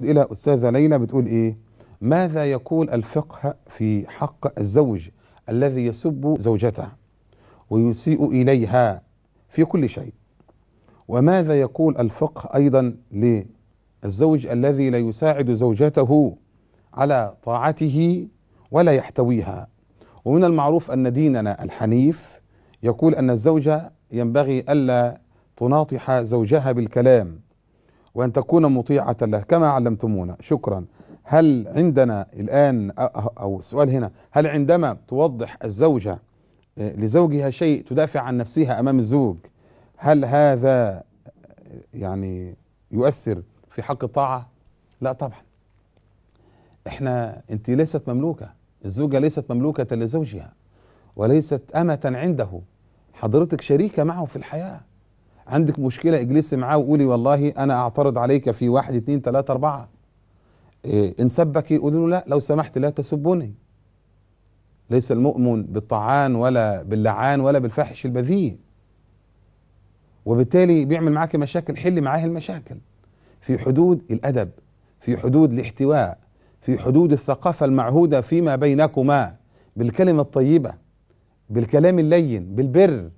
إلى أستاذة ليلى بتقول إيه ماذا يقول الفقه في حق الزوج الذي يسب زوجته ويسيء إليها في كل شيء وماذا يقول الفقه أيضا للزوج الذي لا يساعد زوجته على طاعته ولا يحتويها ومن المعروف أن ديننا الحنيف يقول أن الزوجة ينبغي ألا تناطح زوجها بالكلام وأن تكون مطيعة له كما علمتمونا شكرا هل عندنا الآن أو السؤال هنا هل عندما توضح الزوجة آه، لزوجها شيء تدافع عن نفسها أمام الزوج هل هذا آه، يعني يؤثر في حق الطاعة لا طبعا احنا انت ليست مملوكة الزوجة ليست مملوكة لزوجها وليست أمة عنده حضرتك شريكة معه في الحياة عندك مشكلة اجلسي معاه وقولي والله أنا أعترض عليك في واحد اثنين ثلاثة أربعة إيه إن سبك قولي له لا لو سمحت لا تسبني ليس المؤمن بالطعان ولا باللعان ولا بالفحش البذيء وبالتالي بيعمل معاك مشاكل حل معاه المشاكل في حدود الأدب في حدود الاحتواء في حدود الثقافة المعهودة فيما بينكما بالكلمة الطيبة بالكلام اللين بالبر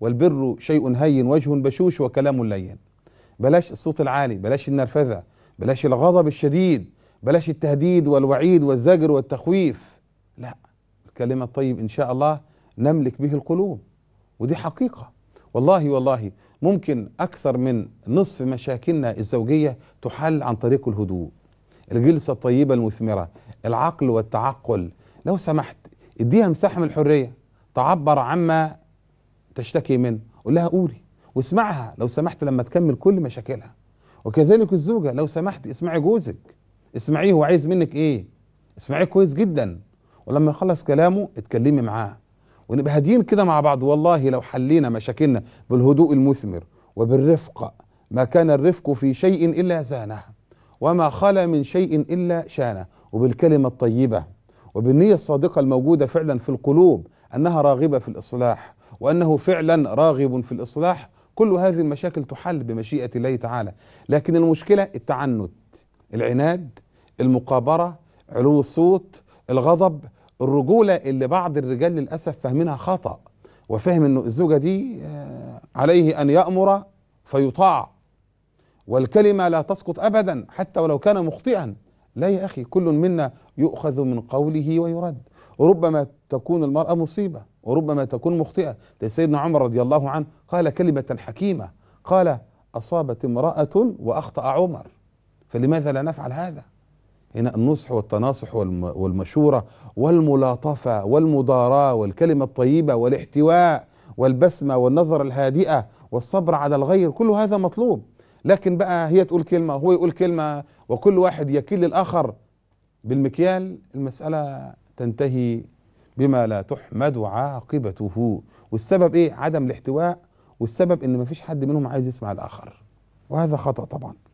والبر شيء هين وجه بشوش وكلام لين بلاش الصوت العالي بلاش النرفزة بلاش الغضب الشديد بلاش التهديد والوعيد والزجر والتخويف لا الكلمة الطيب إن شاء الله نملك به القلوب ودي حقيقة والله والله ممكن أكثر من نصف مشاكلنا الزوجية تحل عن طريق الهدوء الجلسة الطيبة المثمرة العقل والتعقل لو سمحت اديها مساحة من الحرية تعبر عما تشتكي منه قول لها قولي واسمعها لو سمحت لما تكمل كل مشاكلها وكذلك الزوجة لو سمحت اسمعي جوزك اسمعيه هو عايز منك ايه اسمعيه كويس جدا ولما يخلص كلامه اتكلمي معاه ونبقى هاديين كده مع بعض والله لو حلينا مشاكلنا بالهدوء المثمر وبالرفق ما كان الرفق في شيء إلا زانه وما خلا من شيء إلا شانه وبالكلمة الطيبة وبالنية الصادقة الموجودة فعلا في القلوب أنها راغبة في الإصلاح وأنه فعلا راغب في الإصلاح كل هذه المشاكل تحل بمشيئة الله تعالى لكن المشكلة التعنت العناد المقابرة علو الصوت الغضب الرجولة اللي بعض الرجال للأسف فاهمينها خطأ وفهم أنه الزوجة دي آه، عليه أن يأمر فيطاع والكلمة لا تسقط أبدا حتى ولو كان مخطئا لا يا أخي كل منا يؤخذ من قوله ويرد وربما تكون المرأة مصيبة وربما تكون مخطئة سيدنا عمر رضي الله عنه قال كلمة حكيمة قال أصابت امرأة وأخطأ عمر فلماذا لا نفعل هذا هنا النصح والتناصح والمشورة والملاطفة والمضاراة والكلمة الطيبة والاحتواء والبسمة والنظر الهادئة والصبر على الغير كل هذا مطلوب لكن بقى هي تقول كلمة وهو يقول كلمة وكل واحد يكيل الآخر بالمكيال المسألة تنتهي بما لا تحمد عاقبته والسبب ايه عدم الاحتواء والسبب ان مفيش حد منهم عايز يسمع الاخر وهذا خطا طبعا